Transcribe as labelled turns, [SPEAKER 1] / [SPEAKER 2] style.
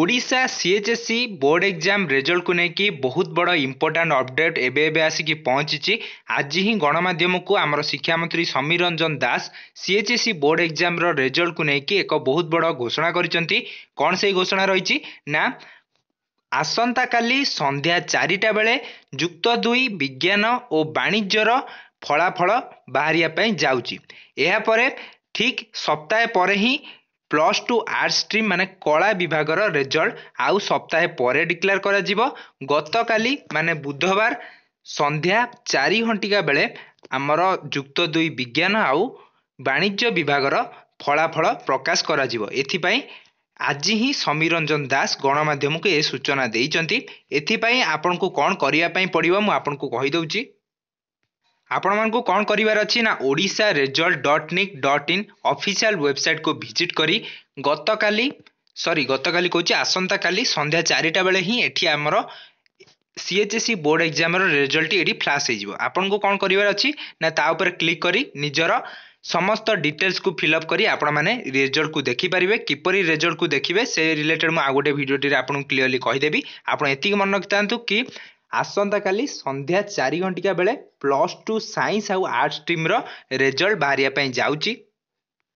[SPEAKER 1] Odisha CHSE board exam ରେଜଲ୍ଟକୁ ନେଇକି ବହୁତ ବଡ଼ ଇମ୍ପୋର୍ଟାଣ୍ଟ ଅପଡେଟ୍ ଏବେ ଏବେ ଆସିକି ପହଞ୍ଚିଛି ଆଜି ହିଁ ଗଣମାଧ୍ୟମକୁ ଆମର ଶିକ୍ଷାମନ୍ତ୍ରୀ ସମୀର ରଞ୍ଜନ ଦାସ ସିଏଚ୍ଏସ୍ସି ବୋର୍ଡ ଏକ୍ଜାମ୍ର ରେଜଲ୍ଟକୁ ନେଇକି ଏକ ବହୁତ ବଡ଼ ଘୋଷଣା କରିଛନ୍ତି କ'ଣ ସେହି ଘୋଷଣା ରହିଛି ନା ଆସନ୍ତାକାଲି ସନ୍ଧ୍ୟା ଚାରିଟା ବେଳେ ଯୁକ୍ତ ଦୁଇ ବିଜ୍ଞାନ ଓ ବାଣିଜ୍ୟର ଫଳାଫଳ ବାହାରିବା ପାଇଁ ଯାଉଛି ଏହାପରେ ଠିକ୍ ସପ୍ତାହେ ପରେ ହିଁ ପ୍ଲସ୍ ଟୁ ଆର୍ଟ ଷ୍ଟ୍ରିମ୍ ମାନେ କଳା ବିଭାଗର ରେଜଲ୍ଟ ଆଉ ସପ୍ତାହେ ପରେ ଡିକ୍ଲେୟାର କରାଯିବ ଗତକାଲି ମାନେ ବୁଧବାର ସନ୍ଧ୍ୟା ଚାରି ଘଣ୍ଟିକା ବେଳେ ଆମର ଯୁକ୍ତ ଦୁଇ ବିଜ୍ଞାନ ଆଉ ବାଣିଜ୍ୟ ବିଭାଗର ଫଳାଫଳ ପ୍ରକାଶ କରାଯିବ ଏଥିପାଇଁ ଆଜି ହିଁ ସମୀରଞ୍ଜନ ଦାସ ଗଣମାଧ୍ୟମକୁ ଏ ସୂଚନା ଦେଇଛନ୍ତି ଏଥିପାଇଁ ଆପଣଙ୍କୁ କ'ଣ କରିବା ପାଇଁ ପଡ଼ିବ ମୁଁ ଆପଣଙ୍କୁ କହିଦେଉଛି ଆପଣମାନଙ୍କୁ କ'ଣ କରିବାର ଅଛି ନା Odisha result dot nic dot in official ୱେବସାଇଟ୍କୁ ଭିଜିଟ୍ କରି ଗତକାଲି ସରି ଗତକାଲି କହୁଛି ଆସନ୍ତାକାଲି ସନ୍ଧ୍ୟା ଚାରିଟା ବେଳେ ହିଁ ଏଠି ଆମର ସିଏଚ୍ଏସ୍ସି ବୋର୍ଡ଼ ଏକ୍ଜାମ୍ର ରେଜଲ୍ଟଟି ଏଠି ଫ୍ଲାସ୍ ହେଇଯିବ ଆପଣଙ୍କୁ କ'ଣ କରିବାର ଅଛି ନା ତା ଉପରେ କ୍ଲିକ୍ କରି ନିଜର ସମସ୍ତ ଡିଟେଲ୍ସକୁ ଫିଲ୍ଅପ୍ କରି ଆପଣମାନେ ରେଜଲ୍ଟକୁ ଦେଖିପାରିବେ କିପରି ରେଜଲ୍ଟକୁ ଦେଖିବେ ସେ ରିଲେଟେଡ଼୍ ମୁଁ ଆଉ ଗୋଟେ ଭିଡ଼ିଓଟିରେ ଆପଣଙ୍କୁ କ୍ଲିଅରଲି କହିଦେବି ଆପଣ ଏତିକି ମନେ ରଖିଥାନ୍ତୁ କି ଆସନ୍ତାକାଲି ସନ୍ଧ୍ୟା ଚାରି ଘଟିକା ବେଳେ ପ୍ଲସ୍ ଟୁ ସାଇନ୍ସ ଆଉ ଆର୍ଟ୍ସ ଷ୍ଟ୍ରିମ୍ର ରେଜଲ୍ଟ ବାହାରିବା ପାଇଁ ଯାଉଛି